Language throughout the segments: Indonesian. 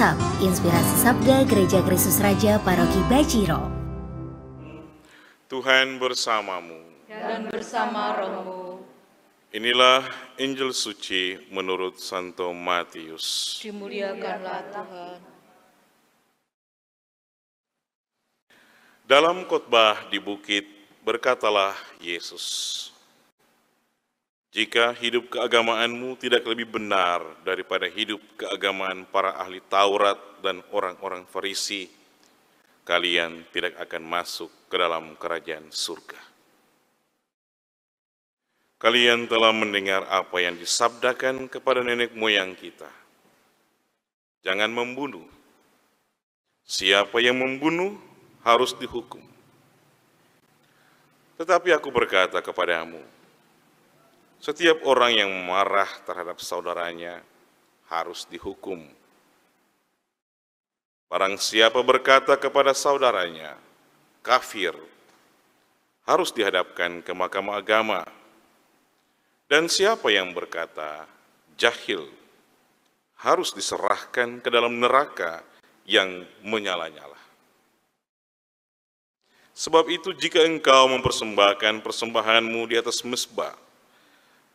Asap, Inspirasi Sabda Gereja Kristus Raja Paroki Bajiro. Tuhan bersamamu. Dan bersama rohmu. Inilah Injil Suci menurut Santo Matius. Dimuliakanlah Tuhan. Dalam khotbah di bukit, berkatalah Yesus, jika hidup keagamaanmu tidak lebih benar daripada hidup keagamaan para ahli Taurat dan orang-orang Farisi, kalian tidak akan masuk ke dalam kerajaan surga. Kalian telah mendengar apa yang disabdakan kepada nenek moyang kita. Jangan membunuh. Siapa yang membunuh harus dihukum. Tetapi aku berkata kepadamu, setiap orang yang marah terhadap saudaranya harus dihukum. Barang siapa berkata kepada saudaranya, kafir, harus dihadapkan ke mahkamah agama. Dan siapa yang berkata, jahil, harus diserahkan ke dalam neraka yang menyala-nyala. Sebab itu jika engkau mempersembahkan persembahanmu di atas mesbah,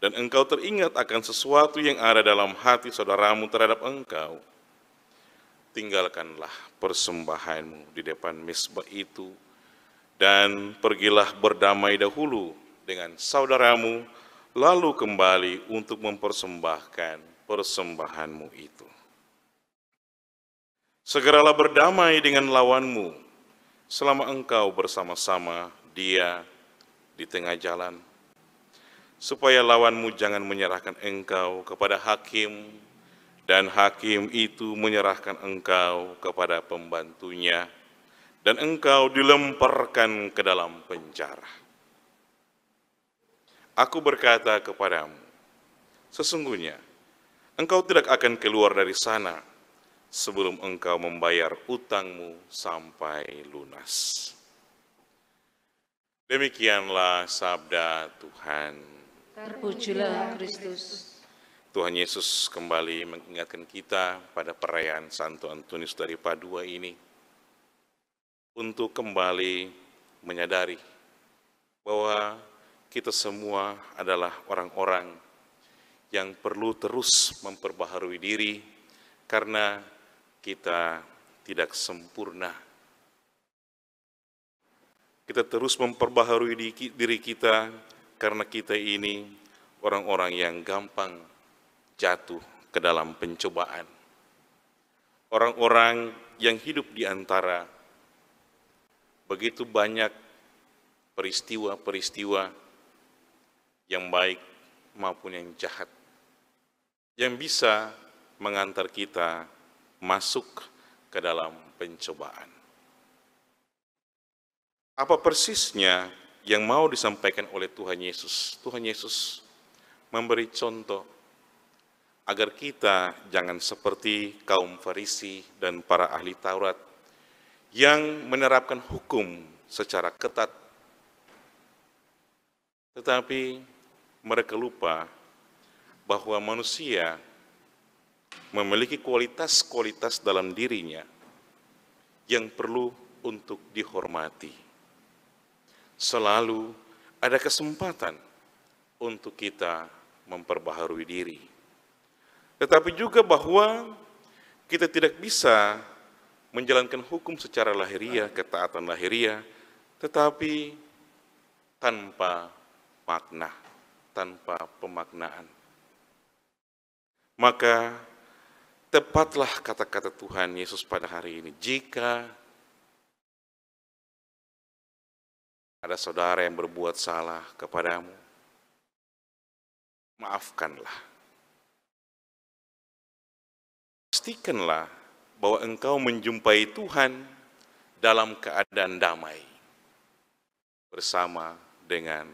dan engkau teringat akan sesuatu yang ada dalam hati saudaramu terhadap engkau, tinggalkanlah persembahanmu di depan misbah itu, dan pergilah berdamai dahulu dengan saudaramu, lalu kembali untuk mempersembahkan persembahanmu itu. Segeralah berdamai dengan lawanmu selama engkau bersama-sama dia di tengah jalan supaya lawanmu jangan menyerahkan engkau kepada hakim, dan hakim itu menyerahkan engkau kepada pembantunya, dan engkau dilemparkan ke dalam penjara. Aku berkata kepadamu, sesungguhnya engkau tidak akan keluar dari sana sebelum engkau membayar utangmu sampai lunas. Demikianlah sabda Tuhan. Terpujilah Kristus. Tuhan Yesus kembali mengingatkan kita pada perayaan Santo Antonius dari Padua ini untuk kembali menyadari bahwa kita semua adalah orang-orang yang perlu terus memperbaharui diri karena kita tidak sempurna. Kita terus memperbaharui diri kita karena kita ini orang-orang yang gampang jatuh ke dalam pencobaan. Orang-orang yang hidup di antara begitu banyak peristiwa-peristiwa yang baik maupun yang jahat yang bisa mengantar kita masuk ke dalam pencobaan. Apa persisnya yang mau disampaikan oleh Tuhan Yesus. Tuhan Yesus memberi contoh agar kita jangan seperti kaum Farisi dan para ahli Taurat yang menerapkan hukum secara ketat. Tetapi mereka lupa bahwa manusia memiliki kualitas-kualitas dalam dirinya yang perlu untuk dihormati selalu ada kesempatan untuk kita memperbaharui diri. Tetapi juga bahwa kita tidak bisa menjalankan hukum secara lahiriah, ketaatan lahiriah, tetapi tanpa makna, tanpa pemaknaan. Maka tepatlah kata-kata Tuhan Yesus pada hari ini. Jika ada saudara yang berbuat salah kepadamu, maafkanlah. Pastikanlah bahwa engkau menjumpai Tuhan dalam keadaan damai bersama dengan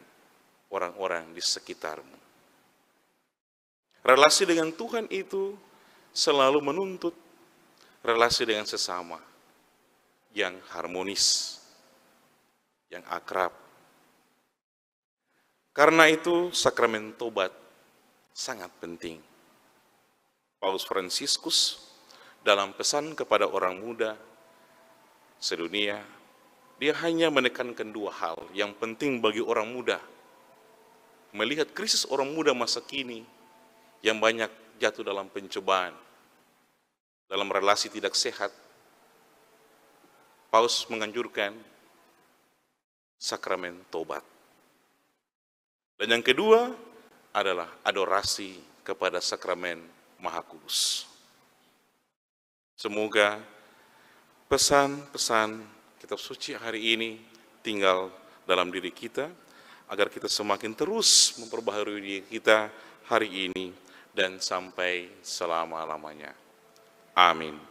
orang-orang di sekitarmu. Relasi dengan Tuhan itu selalu menuntut relasi dengan sesama yang harmonis yang akrab. Karena itu sakramen tobat sangat penting. Paus Fransiskus dalam pesan kepada orang muda sedunia, dia hanya menekankan dua hal yang penting bagi orang muda. Melihat krisis orang muda masa kini yang banyak jatuh dalam pencobaan, dalam relasi tidak sehat, Paus menganjurkan sakramen tobat. Dan yang kedua adalah adorasi kepada sakramen Maha Kudus. Semoga pesan-pesan kitab suci hari ini tinggal dalam diri kita agar kita semakin terus memperbaharui diri kita hari ini dan sampai selama-lamanya. Amin.